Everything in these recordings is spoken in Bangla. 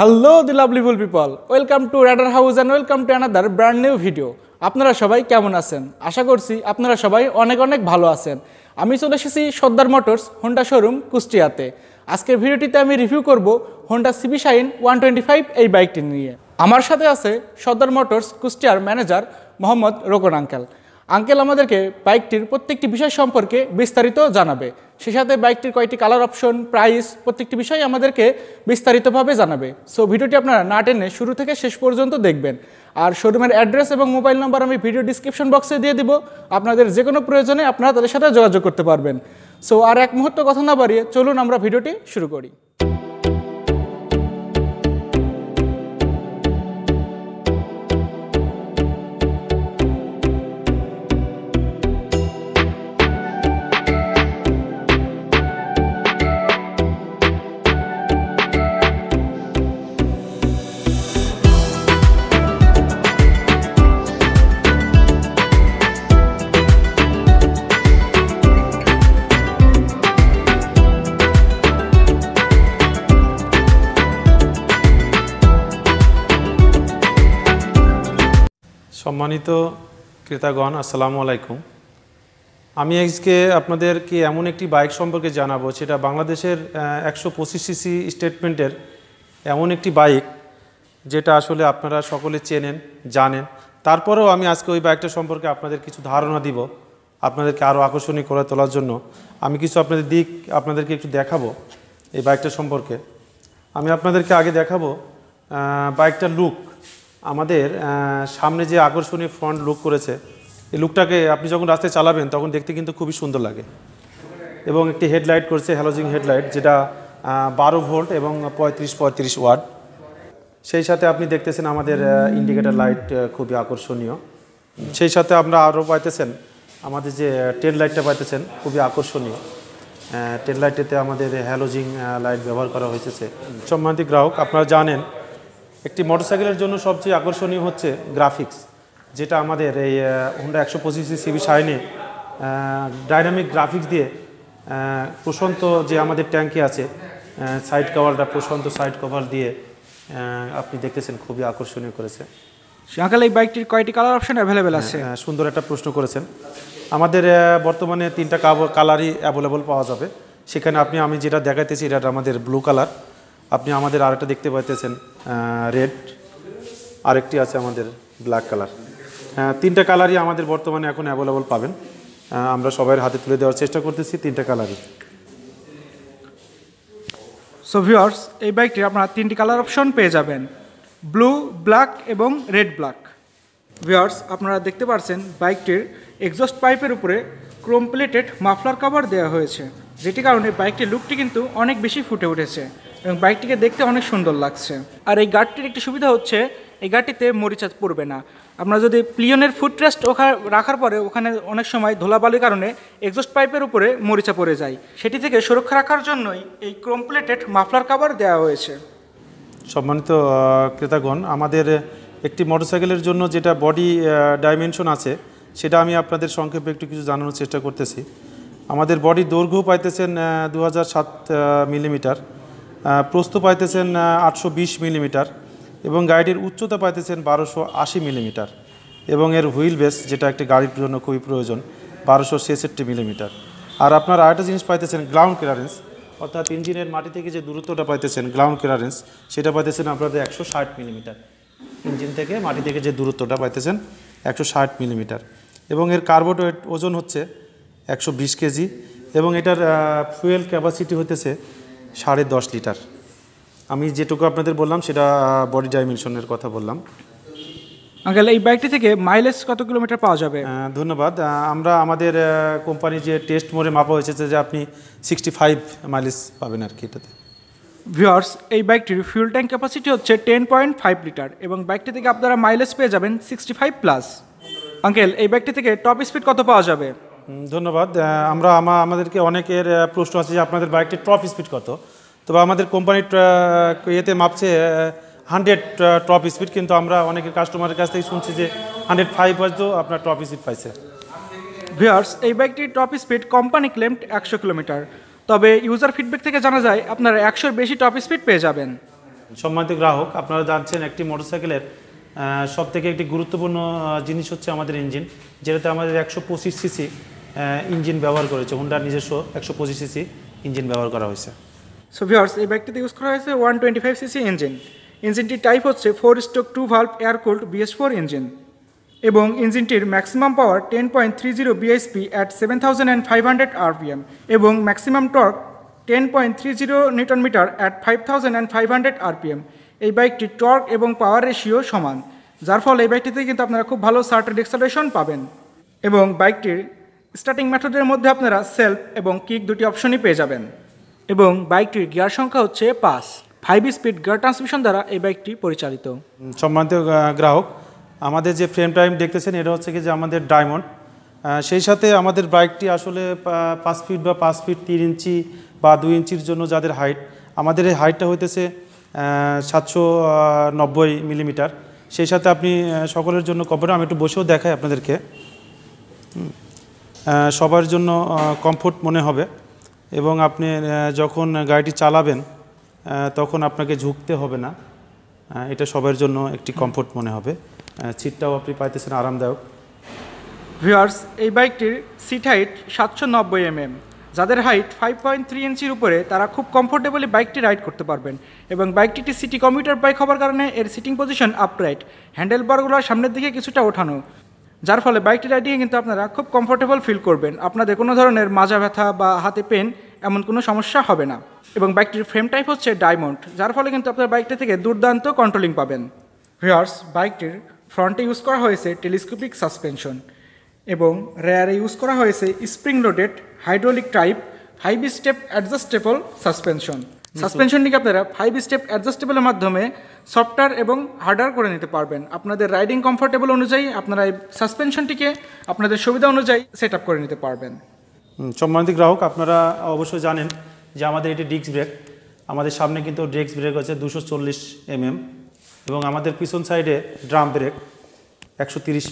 Hello the lovely full people welcome to radar house and welcome to another brand new video আপনারা সবাই কেমন আছেন আশা করছি আপনারা সবাই অনেক অনেক ভালো আছেন আমি চলে এসেছি সর্দার মোটরস হোন্ডা শোরুম কুষ্টিয়াতে আজকের ভিডিওটিতে আমি রিভিউ করব Honda CB shine one twenty five এই বাইকটি নিয়ে আমার সাথে আছে সর্দার মোটরস কুষ্টিয়ার manager Mohammad Rokon uncle uncle আমাদেরকে বাইকটির প্রত্যেকটি বিষয় সম্পর্কে বিস্তারিত জানাবে সে সাথে বাইকটির কয়েকটি কালার অপশন প্রাইস প্রত্যেকটি বিষয় আমাদেরকে বিস্তারিতভাবে জানাবে সো ভিডিওটি আপনারা না টেনে শুরু থেকে শেষ পর্যন্ত দেখবেন আর শোরুমের অ্যাড্রেস এবং মোবাইল নাম্বার আমি ভিডিও ডিসক্রিপশন বক্সে দিয়ে দিব আপনাদের যে কোনো প্রয়োজনে আপনারা তাদের সাথে যোগাযোগ করতে পারবেন সো আর এক মুহূর্ত কথা না বাড়িয়ে চলুন আমরা ভিডিওটি শুরু করি সম্মানিত ক্রেতাগণ আসসালামু আলাইকুম আমি আজকে আপনাদেরকে এমন একটি বাইক সম্পর্কে জানাবো সেটা বাংলাদেশের একশো পঁচিশ সিসি স্টেটমেন্টের এমন একটি বাইক যেটা আসলে আপনারা সকলে চেনেন জানেন তারপরেও আমি আজকে ওই বাইকটা সম্পর্কে আপনাদের কিছু ধারণা দিব আপনাদেরকে আরও আকর্ষণীয় করে তোলার জন্য আমি কিছু আপনাদের দিক আপনাদেরকে একটু দেখাবো এই বাইকটা সম্পর্কে আমি আপনাদেরকে আগে দেখাবো বাইকটার লুক আমাদের সামনে যে আকর্ষণীয় ফ্রন্ট লুক করেছে এই লুকটাকে আপনি যখন রাস্তায় চালাবেন তখন দেখতে কিন্তু খুবই সুন্দর লাগে এবং একটি হেডলাইট করছে হ্যালোজিং হেডলাইট যেটা বারো ভোল্ট এবং পঁয়ত্রিশ পঁয়ত্রিশ ওয়াট সেই সাথে আপনি দেখতেছেন আমাদের ইন্ডিকেটার লাইট খুবই আকর্ষণীয় সেই সাথে আমরা আরও পাইতেছেন আমাদের যে টেন লাইটটা পাইতেছেন খুবই আকর্ষণীয় টেন লাইটেতে আমাদের হ্যালোজিং লাইট ব্যবহার করা হয়েছে সম্মানিত গ্রাহক আপনারা জানেন একটি মোটরসাইকেলের জন্য সবচেয়ে আকর্ষণীয় হচ্ছে গ্রাফিক্স যেটা আমাদের এই হোন্ডা একশো পঁচিশ সিবি সাইনে ডাইনামিক গ্রাফিক্স দিয়ে প্রশান্ত যে আমাদের ট্যাঙ্কে আছে সাইড কভারটা প্রশান্ত সাইড কভার দিয়ে আপনি দেখতেছেন খুবই আকর্ষণীয় করেছে আঙ্কাল এই বাইকটির কয়টি কালার অপশন অ্যাভেলেবেল আছে হ্যাঁ, সুন্দর একটা প্রশ্ন করেছেন আমাদের বর্তমানে তিনটা কালারই অ্যাভেলেবল পাওয়া যাবে সেখানে আপনি আমি যেটা দেখাইতেছি এটা আমাদের ব্লু কালার আপনি আমাদের আরেকটা দেখতে পাইতেছেন রেড আরেকটি আছে আমাদের ব্ল্যাক কালার হ্যাঁ তিনটা কালারই আমাদের বর্তমানে এখন অ্যাভেলেবল পাবেন আমরা সবাই হাতে তুলে দেওয়ার চেষ্টা করতেছি তিনটা কালারই সো ভিওর্স এই বাইকটির আপনারা তিনটি কালার অপশন পেয়ে যাবেন ব্লু ব্ল্যাক এবং রেড ব্ল্যাক ভিওর্স আপনারা দেখতে পারছেন বাইকটির এক্সস্ট পাইপের উপরে ক্রোমপ্লেটেড মাফলার কভার দেওয়া হয়েছে যেটি কারণে বাইকটির লুকটি কিন্তু অনেক বেশি ফুটে উঠেছে এবং বাইকটিকে দেখতে অনেক সুন্দর লাগছে আর এই গাড়িটির একটি সুবিধা হচ্ছে এই গাড়িটিতে মরিচা পড়বে না আপনারা যদি প্লিয়নের ফুটরেস্ট ওখানে রাখার পরে ওখানে অনেক সময় ধোলাবালির কারণে এক্সস্ট পাইপের উপরে মরিচা পড়ে যায় সেটি থেকে সুরক্ষা রাখার জন্যই এই ক্রমপ্লেটেড মাফলার কাভার দেওয়া হয়েছে সম্মানিত ক্রেতাগণ আমাদের একটি মোটরসাইকেলের জন্য যেটা বডি ডাইমেনশন আছে সেটা আমি আপনাদের সংক্ষেপে একটু কিছু জানানোর চেষ্টা করতেছি আমাদের বডি দৈর্ঘ্য পাইতেছেন দু মিলিমিটার প্রস্থ পাইতেছেন আটশো মিলিমিটার এবং গাড়িটির উচ্চতা পাইতেছেন বারোশো আশি মিলিমিটার এবং এর হুইল বেস যেটা একটি গাড়ির জন্য খুবই প্রয়োজন বারোশো ছেষট্টি মিলিমিটার আর আপনার আরেকটা জিনিস পাইতেছেন গ্রাউন্ড ক্লিয়ারেন্স অর্থাৎ ইঞ্জিনের মাটি থেকে যে দূরত্বটা পাইতেছেন গ্রাউন্ড ক্লিয়ারেন্স সেটা পাইতেছেন আপনাদের একশো ষাট মিলিমিটার ইঞ্জিন থেকে মাটি থেকে যে দূরত্বটা পাইতেছেন একশো ষাট মিলিমিটার এবং এর কার্বোড ওজন হচ্ছে একশো বিশ কেজি এবং এটার ফুয়েল ক্যাপাসিটি হতেছে সাড়ে দশ লিটার আমি যেটুকু আপনাদের বললাম সেটা বডি ডাইমেনশনের কথা বললাম আঙ্কেল এই বাইকটি থেকে মাইলেজ কত কিলোমিটার পাওয়া যাবে ধন্যবাদ আমরা আমাদের কোম্পানি যে টেস্ট মোড়ে মাপা হয়েছে যে আপনি সিক্সটি ফাইভ মাইলেজ পাবেন আর কি এটাতে ভিওয়ার্স এই বাইকটির ফিউল ট্যাঙ্ক ক্যাপাসিটি হচ্ছে টেন পয়েন্ট ফাইভ লিটার এবং বাইকটি থেকে আপনারা মাইলেজ পেয়ে যাবেন সিক্সটি ফাইভ প্লাস আঙ্কেল এই বাইকটি থেকে টপ স্পিড কত পাওয়া যাবে ধন্যবাদ আমরা আমাদেরকে অনেকের প্রশ্ন আছে যে আপনাদের বাইকটির টপ স্পিড কত তবে আমাদের কোম্পানির ইয়েতে মাপছে হান্ড্রেড টপ স্পিড কিন্তু আমরা অনেকের কাস্টমারের কাছ থেকে শুনছি যে হান্ড্রেড ফাইভ হয়তো আপনার টপ স্পিড পাইছে ভিয়ার্স এই বাইকটির টপ স্পিড কোম্পানি ক্লেমড একশো কিলোমিটার তবে ইউজার ফিডব্যাক থেকে জানা যায় আপনারা একশোর বেশি টপ স্পিড পেয়ে যাবেন সম্মানিত গ্রাহক আপনারা জানছেন একটি মোটরসাইকেলের থেকে একটি গুরুত্বপূর্ণ জিনিস হচ্ছে আমাদের ইঞ্জিন যেটাতে আমাদের একশো পঁচিশ সিসি ইঞ্জিন ব্যবহার করেছে হুন্ডার নিজস্ব একশো পঁচিশ সিসি ইঞ্জিন ব্যবহার করা হয়েছে সো ভিওর্স এই বাইকটিতে ইউজ করা হয়েছে one twenty five CC engine ইঞ্জিনটির টাইপ হচ্ছে four stroke two valve air cooled BS four engine এবং ইঞ্জিনটির maximum power ten point three zero BSP at seven thousand and five hundred RPM এবং maximum torque ten point three zero newton metre at five thousand and five hundred RPM এই বাইকটির টর্ক এবং পাওয়ার রেশিও সমান যার ফলে এই বাইকটিতে কিন্তু আপনারা খুব ভালো সার্টেড এক্সালেশন পাবেন এবং বাইকটির স্টার্টিং মেথডের মধ্যে আপনারা সেলফ এবং কিক দুটি অপশনই পেয়ে যাবেন এবং বাইকটির গিয়ার সংখ্যা হচ্ছে পাঁচ ফাইভ স্পিড গিয়ার ট্রান্সমিশন দ্বারা এই বাইকটি পরিচালিত সম্মানিত গ্রাহক আমাদের যে ফ্রেম টাইম দেখতেছেন এটা হচ্ছে কি যে আমাদের ডায়মন্ড সেই সাথে আমাদের বাইকটি আসলে পাঁচ ফিট বা পাঁচ ফিট তিন ইঞ্চি বা দুই ইঞ্চির জন্য যাদের হাইট আমাদের এই হাইটটা হইতেছে সাতশো নব্বই মিলিমিটার সেই সাথে আপনি সকলের জন্য কম্পিউটার আমি একটু বসেও দেখাই আপনাদেরকে হুম সবার জন্য কমফোর্ট মনে হবে এবং আপনি যখন গাড়িটি চালাবেন তখন আপনাকে ঝুঁকতে হবে না এটা সবার জন্য একটি কমফোর্ট মনে হবে সিটটাও আপনি পাইতেছেন আরামদায়ক ভিউয়ার্স এই বাইকটির সিট হাইট সাতশো নব্বই এমএম mm, যাদের হাইট ফাইভ পয়েন্ট থ্রি ইঞ্চির উপরে তারা খুব কমফোর্টেবলি বাইকটি রাইড করতে পারবেন এবং বাইকটি একটি সিটি কম্পিউটার বাইক হওয়ার কারণে এর সিটিং পজিশন আপরাইট হ্যান্ডেল বারগুলো সামনের দিকে কিছুটা ওঠানো যার ফলে বাইকটি রাইডিংয়ে কিন্তু আপনারা খুব কমফোর্টেবল ফিল করবেন আপনাদের কোনো ধরনের মাজা ব্যথা বা হাতে পেন এমন কোনো সমস্যা হবে না এবং বাইকটির ফ্রেম টাইপ হচ্ছে ডায়মন্ড যার ফলে কিন্তু আপনার বাইকটা থেকে দুর্দান্ত কন্ট্রোলিং পাবেন হিয়ার্স বাইকটির ফ্রন্টে ইউজ করা হয়েছে টেলিস্কোপিক সাসপেনশন এবং রেয়ারে ইউজ করা হয়েছে স্প্রিং লোডেড হাইড্রোলিক টাইপ হাইবি স্টেপ অ্যাডজাস্টেবল সাসপেনশন সাসপেনশনটিকে আপনারা ফাইভ স্টেপ অ্যাডজাস্টেবলের মাধ্যমে সফটার এবং হার্ডার করে নিতে পারবেন আপনাদের রাইডিং কমফোর্টেবল অনুযায়ী আপনারা এই সাসপেনশনটিকে আপনাদের সুবিধা অনুযায়ী সেট করে নিতে পারবেন সম্মানিত গ্রাহক আপনারা অবশ্যই জানেন যে আমাদের এটি ডিস্ক ব্রেক আমাদের সামনে কিন্তু ডিস্ক ব্রেক আছে দুশো চল্লিশ এমএম mm এবং আমাদের পিছন সাইডে ড্রাম ব্রেক একশো তিরিশ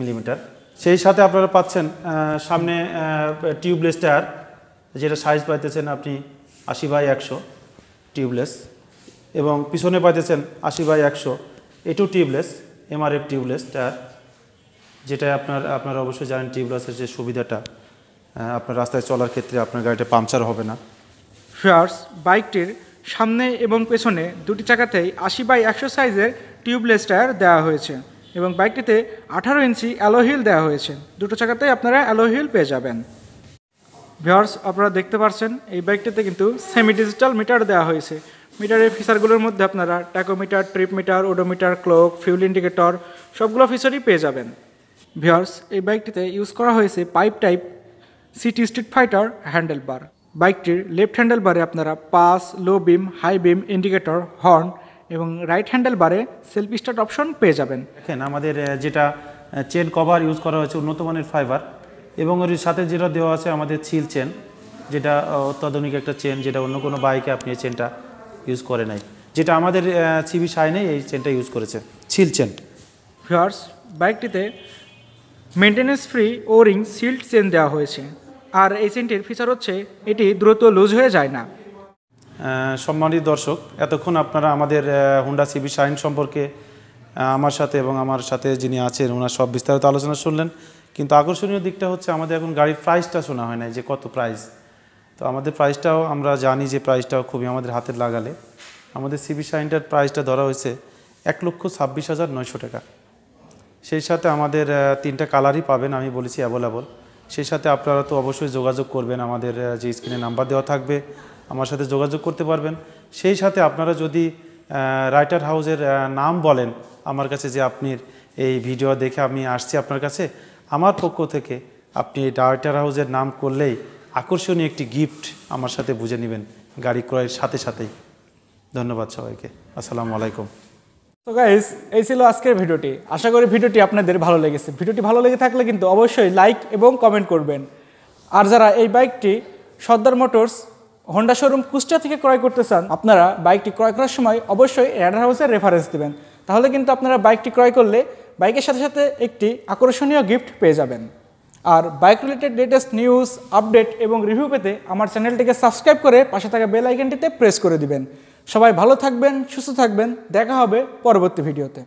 মিলিমিটার mm। সেই সাথে আপনারা পাচ্ছেন সামনে টিউবলেস টায়ার যেটা সাইজ পাইতেছেন আপনি আশি বাই একশো টিউবলেস এবং পিছনে পাইতেছেন আশি বাই একশো এটু টিউবলেস এমআরএফ টিউবলেস টায়ার যেটা আপনার আপনারা অবশ্যই জানেন টিউবলেসের যে সুবিধাটা আপনার রাস্তায় চলার ক্ষেত্রে আপনার গাড়িটা পাংচার হবে না ফিয়ার্স বাইকটির সামনে এবং পেছনে দুটি চাকাতেই আশি বাই একশো সাইজের টিউবলেস টায়ার দেওয়া হয়েছে এবং বাইকটিতে আঠারো ইঞ্চি অ্যালোহিল দেওয়া হয়েছে দুটো চাকাতেই আপনারা অ্যালোহিল পেয়ে যাবেন ভিওর্স আপনারা দেখতে পাচ্ছেন এই বাইকটাতে কিন্তু সেমি ডিজিটাল মিটার দেওয়া হয়েছে মিটারের ফিচারগুলোর মধ্যে আপনারা tachometer trip meter odometer clock fuel indicator সবগুলো ফিচারই পেয়ে যাবেন ভিওর্স এই বাইকটিতে ইউজ করা হয়েছে pipe type city street fighter handle bar বাইকটির লেফট হ্যান্ডেল বারে আপনারা pass low beam high beam indicator horn এবং রাইট হ্যান্ডেল বারে সেলফ স্টার্ট অপশন পেয়ে যাবেন দেখেন আমাদের যেটা চেন কভার ইউজ করা হয়েছে উন্নত মানের ফাইবার এবং ওর সাথে যেটা দেওয়া আছে আমাদের ছিল চেন যেটা অত্যাধুনিক একটা চেন যেটা অন্য কোনো বাইকে আপনি এই চেনটা ইউজ করে নাই যেটা আমাদের সিবি সাইনে এই চেনটা ইউজ করেছে ছিল চেন ফিয়ার্স বাইকটিতে maintenance free O ring sealed chain দেওয়া হয়েছে আর এই চেনটির ফিচার হচ্ছে এটি দ্রুত লুজ হয়ে যায় না সম্মানিত দর্শক এতক্ষণ আপনারা আমাদের হুন্ডা সিবি সাইন সম্পর্কে আমার সাথে এবং আমার সাথে যিনি আছেন ওনার সব বিস্তারিত আলোচনা শুনলেন কিন্তু আকর্ষণীয় দিকটা হচ্ছে আমাদের এখন গাড়ির প্রাইসটা শোনা হয় না যে কত প্রাইস তো আমাদের প্রাইসটাও আমরা জানি যে প্রাইসটাও খুবই আমাদের হাতের লাগালে আমাদের সিবি সাইনটার প্রাইসটা ধরা হয়েছে এক লক্ষ ছাব্বিশ হাজার নয়শো টাকা সেই সাথে আমাদের তিনটা কালারই পাবেন আমি বলেছি অ্যাভেলেবল সেই সাথে আপনারা তো অবশ্যই যোগাযোগ করবেন আমাদের যে স্ক্রিনে নাম্বার দেওয়া থাকবে আমার সাথে যোগাযোগ করতে পারবেন সেই সাথে আপনারা যদি রাইটার হাউজের নাম বলেন আমার কাছে যে আপনি এই ভিডিও দেখে আমি আসছি আপনার কাছে আমার পক্ষ থেকে আপনি ডায়েটার হাউসের নাম করলেই আকর্ষণীয় একটি গিফট আমার সাথে বুঝে নেবেন গাড়ি ক্রয়ের সাথে সাথেই ধন্যবাদ সবাইকে আসসালামু আলাইকুম তো গাইস এই ছিল আজকের ভিডিওটি আশা করি ভিডিওটি আপনাদের ভালো লেগেছে ভিডিওটি ভালো লেগে থাকলে কিন্তু অবশ্যই লাইক এবং কমেন্ট করবেন আর যারা এই বাইকটি Sardar motors Honda showroom Kushtia থেকে ক্রয় করতে চান আপনারা বাইকটি ক্রয় করার সময় অবশ্যই অ্যাড হাউসের রেফারেন্স দেবেন তাহলে কিন্তু আপনারা বাইকটি ক্রয় করলে বাইকের সাথে সাথে একটি আকর্ষণীয় গিফট পেয়ে যাবেন আর bike related latest news update এবং রিভিউ পেতে আমার চ্যানেলটিকে সাবস্ক্রাইব করে পাশে থাকা বেল আইকনটিতে প্রেস করে দিবেন সবাই ভালো থাকবেন সুস্থ থাকবেন দেখা হবে পরবর্তী ভিডিওতে